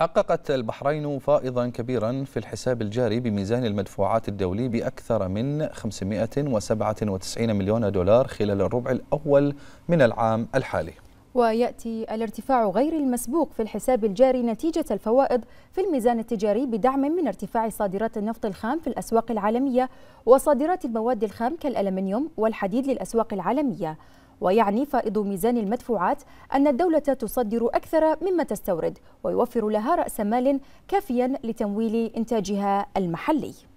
حققت البحرين فائضا كبيرا في الحساب الجاري بميزان المدفوعات الدولي بأكثر من 597 مليون دولار خلال الربع الأول من العام الحالي ويأتي الارتفاع غير المسبوق في الحساب الجاري نتيجة الفوائض في الميزان التجاري بدعم من ارتفاع صادرات النفط الخام في الأسواق العالمية وصادرات المواد الخام كالألمنيوم والحديد للأسواق العالمية ويعني فائض ميزان المدفوعات أن الدولة تصدر أكثر مما تستورد ويوفر لها رأس مال كافيا لتمويل إنتاجها المحلي